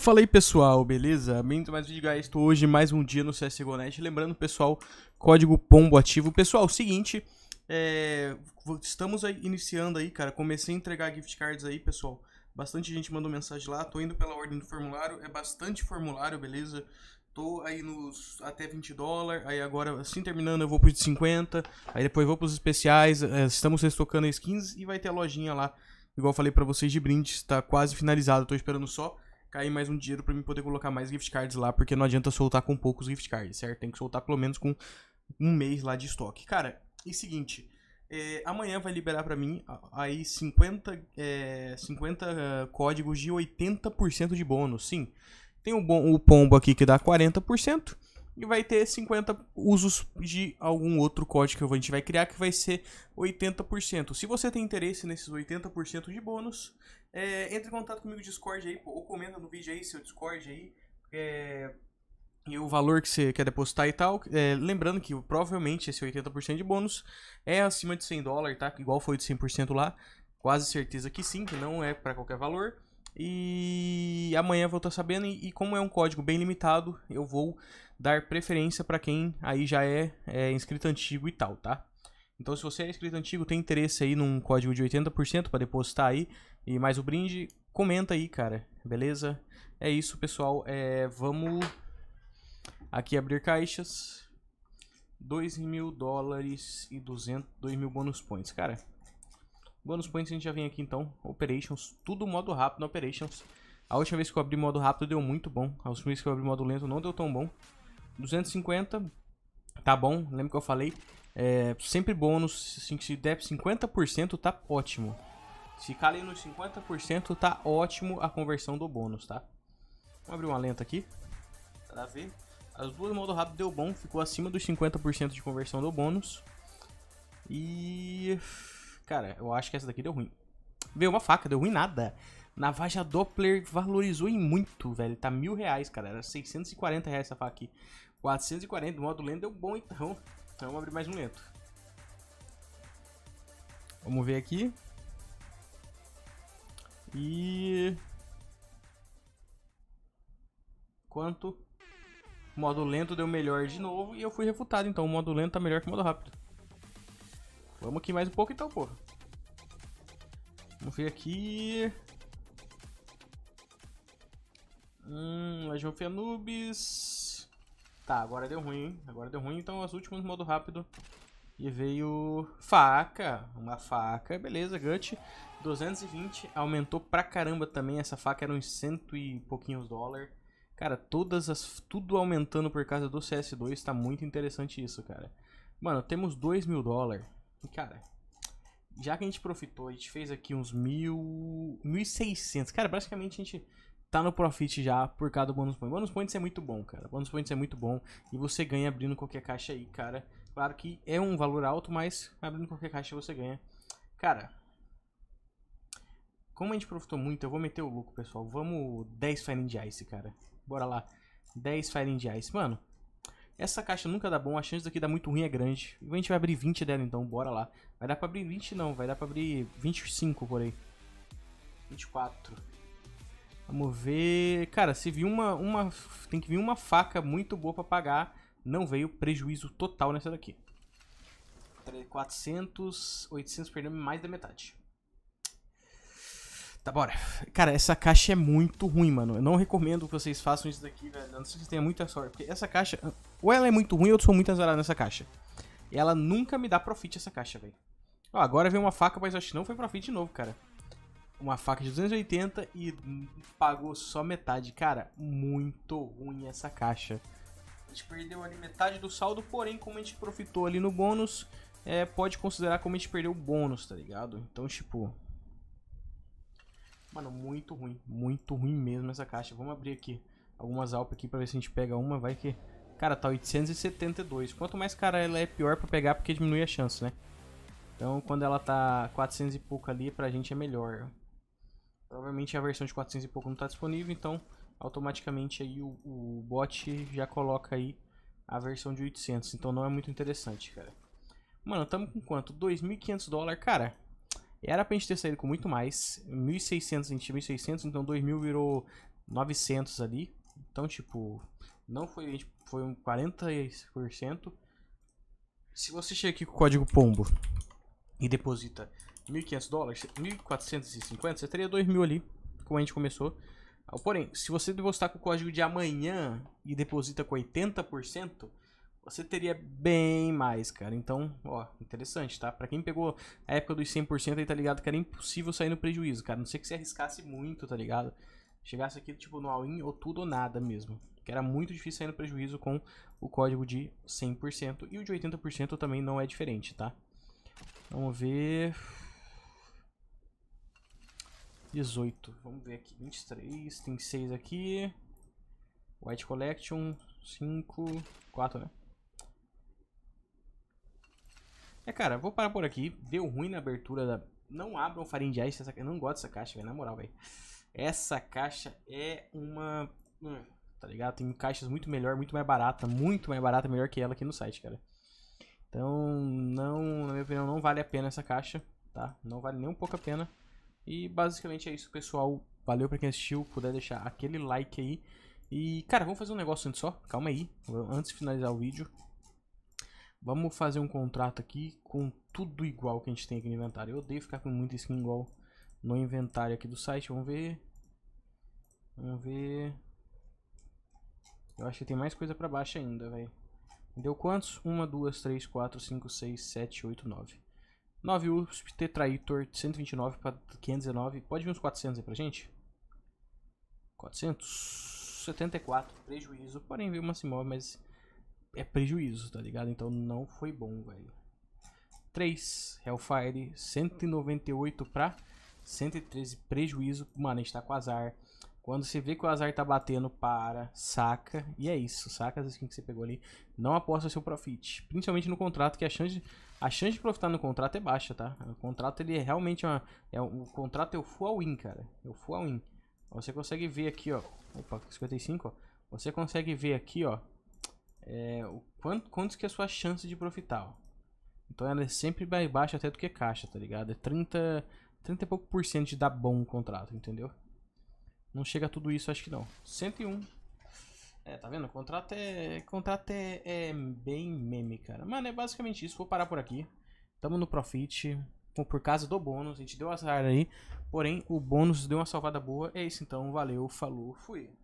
Fala aí pessoal, beleza? bem mais um vídeo, guys. Estou hoje mais um dia no CSGO.net. Lembrando, pessoal, código POMBO ativo. Pessoal, é seguinte, é... estamos aí, iniciando aí, cara. Comecei a entregar gift cards aí, pessoal. Bastante gente mandou mensagem lá. estou indo pela ordem do formulário. É bastante formulário, beleza? Tô aí nos até 20 dólares, aí agora assim terminando eu vou de 50, aí depois vou pros especiais, é, estamos restocando skins e vai ter a lojinha lá, igual eu falei para vocês de brindes, está quase finalizado, estou esperando só cair mais um dinheiro para mim poder colocar mais gift cards lá, porque não adianta soltar com poucos gift cards, certo? Tem que soltar pelo menos com um mês lá de estoque. Cara, e seguinte, é, amanhã vai liberar para mim aí 50, é, 50 ah, códigos de 80% de bônus, sim. Tem o, bom, o pombo aqui que dá 40%, e vai ter 50 usos de algum outro código que a gente vai criar, que vai ser 80%. Se você tem interesse nesses 80% de bônus, é, entre em contato comigo no Discord aí, ou comenta no vídeo aí, seu Discord aí, é, e o valor que você quer depositar e tal. É, lembrando que provavelmente esse 80% de bônus é acima de 100 dólares, tá? Igual foi de 100% lá. Quase certeza que sim, que não é para qualquer valor. E amanhã vou estar tá sabendo. E, e como é um código bem limitado, eu vou dar preferência para quem aí já é, é inscrito antigo e tal, tá? Então, se você é inscrito antigo, tem interesse aí num código de 80% para depositar aí e mais o brinde, comenta aí, cara. Beleza? É isso, pessoal. É, vamos aqui abrir caixas. 2 mil dólares e 200, 2 mil bônus points. Cara, Bonus points a gente já vem aqui então. Operations, tudo modo rápido Operations. A última vez que eu abri modo rápido deu muito bom. A última vez que eu abri modo lento não deu tão bom. 250, tá bom. Lembra que eu falei? É, sempre bônus, assim, se der 50% tá ótimo. Se cair nos 50% tá ótimo a conversão do bônus, tá? Vamos abrir uma lenta aqui. Pra ver. As duas modo rápido deu bom, ficou acima dos 50% de conversão do bônus. E Cara, eu acho que essa daqui deu ruim. Veio uma faca, deu ruim nada. Navaja Doppler valorizou em muito, velho. Tá mil reais, cara. Era 640 reais essa faca aqui. 440, o modo lento deu bom, então. Então vamos abrir mais um lento. Vamos ver aqui. E... Quanto? modo lento deu melhor de novo e eu fui refutado, então o modo lento tá melhor que o modo rápido. Vamos aqui mais um pouco então, porra. Vamos ver aqui. Hum, Legion Fenubis. Tá, agora deu ruim, hein? Agora deu ruim, então as últimas modo rápido. E veio faca, uma faca, beleza, Gut. 220, aumentou pra caramba também, essa faca era uns cento e pouquinhos dólares. Cara, todas as, tudo aumentando por causa do CS2, tá muito interessante isso, cara. Mano, temos 2 mil dólares. Cara, já que a gente profitou, a gente fez aqui uns mil, 1.600. Cara, basicamente a gente tá no profit já por causa do bônus point. bonus points é muito bom, cara. Bônus points é muito bom e você ganha abrindo qualquer caixa aí, cara. Claro que é um valor alto, mas abrindo qualquer caixa você ganha. Cara, como a gente profitou muito, eu vou meter o louco, pessoal. Vamos 10 Firing de Ice, cara. Bora lá. 10 Firing de Ice. Mano, essa caixa nunca dá bom, a chance daqui dar muito ruim é grande. A gente vai abrir 20 dela então, bora lá. Vai dar pra abrir 20 não, vai dar pra abrir 25 por aí. 24. Vamos ver... Cara, se vir uma, uma... Tem que vir uma faca muito boa pra pagar. Não veio prejuízo total nessa daqui. 400, 800 perdemos mais da metade. Tá, bora. Cara, essa caixa é muito ruim, mano. Eu não recomendo que vocês façam isso daqui, velho. não sei se vocês tenham muita sorte. Porque essa caixa, ah, ou ela é muito ruim, ou eu sou muito azarado nessa caixa. E ela nunca me dá profit essa caixa, velho. Ó, agora veio uma faca, mas acho que não foi profit de novo, cara. Uma faca de 280 e pagou só metade. Cara, muito ruim essa caixa. A gente perdeu ali metade do saldo, porém, como a gente profitou ali no bônus, é, pode considerar como a gente perdeu o bônus, tá ligado? Então, tipo, Mano, muito ruim. Muito ruim mesmo essa caixa. Vamos abrir aqui algumas alpas aqui pra ver se a gente pega uma. Vai que... Cara, tá 872. Quanto mais cara ela é, pior pra pegar, porque diminui a chance, né? Então, quando ela tá 400 e pouco ali, pra gente é melhor. Provavelmente a versão de 400 e pouco não tá disponível, então automaticamente aí o, o bot já coloca aí a versão de 800. Então não é muito interessante, cara. Mano, tamo com quanto? 2.500 dólares, cara. Era pra gente ter saído com muito mais. 1.600, a gente tinha 1.600, então 2.000 virou 900 ali. Então, tipo, não foi... Gente, foi um 40%. Se você chega aqui com o código POMBO e deposita 1.500 dólares, 1.450, você teria 2.000 ali, como a gente começou. Porém, se você depositar com o código de amanhã e deposita com 80%, você teria bem mais, cara. Então, ó, interessante, tá? Pra quem pegou a época dos 100% aí, tá ligado? Que era impossível sair no prejuízo, cara. Não sei que se arriscasse muito, tá ligado? Chegasse aqui, tipo, no all-in ou tudo ou nada mesmo. Que era muito difícil sair no prejuízo com o código de 100%. E o de 80% também não é diferente, tá? Vamos ver... 18, vamos ver aqui, 23, tem 6 aqui, White Collection, 5, 4, né? É, cara, vou parar por aqui. Deu ruim na abertura da... Não abram faringiais. Essa... Eu não gosto dessa caixa, velho. Na moral, velho. Essa caixa é uma... Hum, tá ligado? Tem caixas muito melhor, muito mais barata. Muito mais barata, melhor que ela aqui no site, cara. Então, não... Na minha opinião, não vale a pena essa caixa, tá? Não vale nem um pouco a pena. E basicamente é isso, pessoal. Valeu pra quem assistiu. Puder deixar aquele like aí. E, cara, vamos fazer um negócio antes só. Calma aí. Antes de finalizar o vídeo. Vamos fazer um contrato aqui com tudo igual que a gente tem aqui no inventário. Eu odeio ficar com muita skin igual no inventário aqui do site. Vamos ver. Vamos ver. Eu acho que tem mais coisa pra baixo ainda, velho. Deu quantos? 1, 2, 3, 4, 5, 6, 7, 8, 9. 9 USP, Tetraitor, 129 pra 519. Pode vir uns 400 aí pra gente? 474, prejuízo. Porém, veio uma Simov, mas é prejuízo, tá ligado? Então não foi bom, velho. 3, Hellfire, 198 pra 113, prejuízo. Mano, a gente tá com azar. Quando você vê que o azar tá batendo, para, saca. E é isso, saca as skins que você pegou ali. Não aposta seu profit. Principalmente no contrato, que a chance, a chance de profitar no contrato é baixa, tá? O contrato, ele é realmente uma... É, o contrato é o full win, cara. É o full win. Você consegue ver aqui, ó. Opa, 55, ó. Você consegue ver aqui, ó é, o quanto, que é a sua chance de profitar. Ó. Então ela é sempre mais baixa até do que caixa, tá ligado? É 30, 30 e pouco por cento de dar bom o contrato, entendeu? Não chega a tudo isso, acho que não. 101. É, tá vendo? O contrato é, contrato é, é bem meme, cara. Mano, é basicamente isso. Vou parar por aqui. Tamo no profit. Por causa do bônus, a gente deu azar aí. Porém, o bônus deu uma salvada boa. É isso então. Valeu, falou, fui.